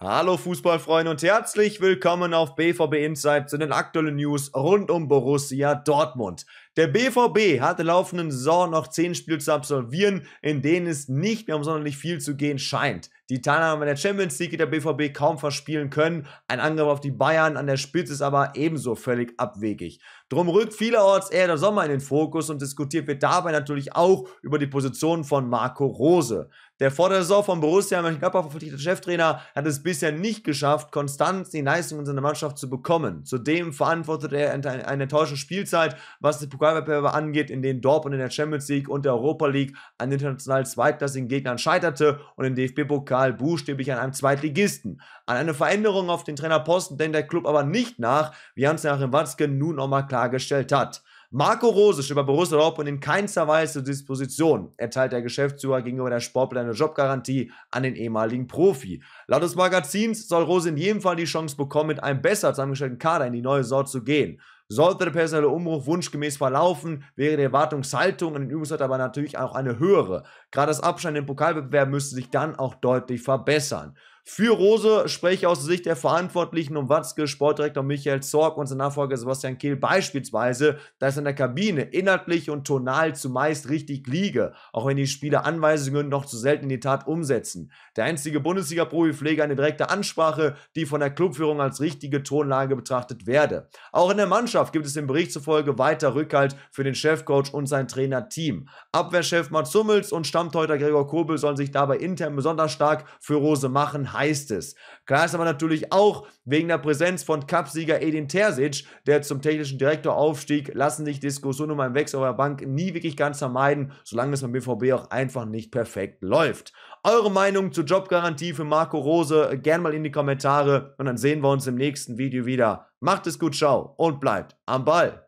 Hallo Fußballfreunde und herzlich willkommen auf BVB Insight zu den aktuellen News rund um Borussia Dortmund. Der BVB hat laufenden Saison noch 10 Spiele zu absolvieren, in denen es nicht mehr um sonderlich viel zu gehen scheint. Die Teilnahme an der Champions League wird der BVB kaum verspielen können. Ein Angriff auf die Bayern an der Spitze ist aber ebenso völlig abwegig. Drum rückt vielerorts eher der Sommer in den Fokus und diskutiert wird dabei natürlich auch über die Position von Marco Rose. Der vor der Saison von Borussia Mönchengladbach verpflichtete Cheftrainer hat es bisher nicht geschafft, Konstanz die Leistung in seiner Mannschaft zu bekommen. Zudem verantwortet er eine enttäuschende Spielzeit, was die Pokal Pokalwettbewerbe angeht, in denen Dortmund in der Champions League und der Europa League an international zweitklassigen Gegnern scheiterte und im DFB-Pokal buchstäblich an einem Zweitligisten. An eine Veränderung auf den Trainerposten denkt der Club aber nicht nach, wie Hans-Joachim Watzke nun nochmal klargestellt hat. Marco Rose steht bei Borussia Dortmund in keinster Weise zur Disposition, Er teilt der Geschäftsführer gegenüber der Sportler eine Jobgarantie an den ehemaligen Profi. Laut des Magazins soll Rose in jedem Fall die Chance bekommen, mit einem besser zusammengestellten Kader in die neue Saison zu gehen. Sollte der personelle Umbruch wunschgemäß verlaufen, wäre die Erwartungshaltung an den Übungszeit aber natürlich auch eine höhere. Gerade das Abstand im den Pokalwettbewerb müsste sich dann auch deutlich verbessern. Für Rose spreche ich aus Sicht der Verantwortlichen um Watzke, Sportdirektor Michael Zorg und sein Nachfolger Sebastian Kehl beispielsweise, dass in der Kabine inhaltlich und tonal zumeist richtig liege, auch wenn die Spieler Anweisungen noch zu selten in die Tat umsetzen. Der einzige Bundesliga-Profi pflege eine direkte Ansprache, die von der Clubführung als richtige Tonlage betrachtet werde. Auch in der Mannschaft gibt es dem Bericht zufolge weiter Rückhalt für den Chefcoach und sein Trainerteam. Abwehrchef Mats Hummels und Stammtorhüter Gregor Kobel sollen sich dabei intern besonders stark für Rose machen heißt es. Klar ist aber natürlich auch wegen der Präsenz von Cupsieger Edin Terzic, der zum technischen Direktor aufstieg, lassen sich Diskussionen um einen Wechsel auf der Bank nie wirklich ganz vermeiden, solange es beim BVB auch einfach nicht perfekt läuft. Eure Meinung zur Jobgarantie für Marco Rose gern mal in die Kommentare und dann sehen wir uns im nächsten Video wieder. Macht es gut, ciao und bleibt am Ball.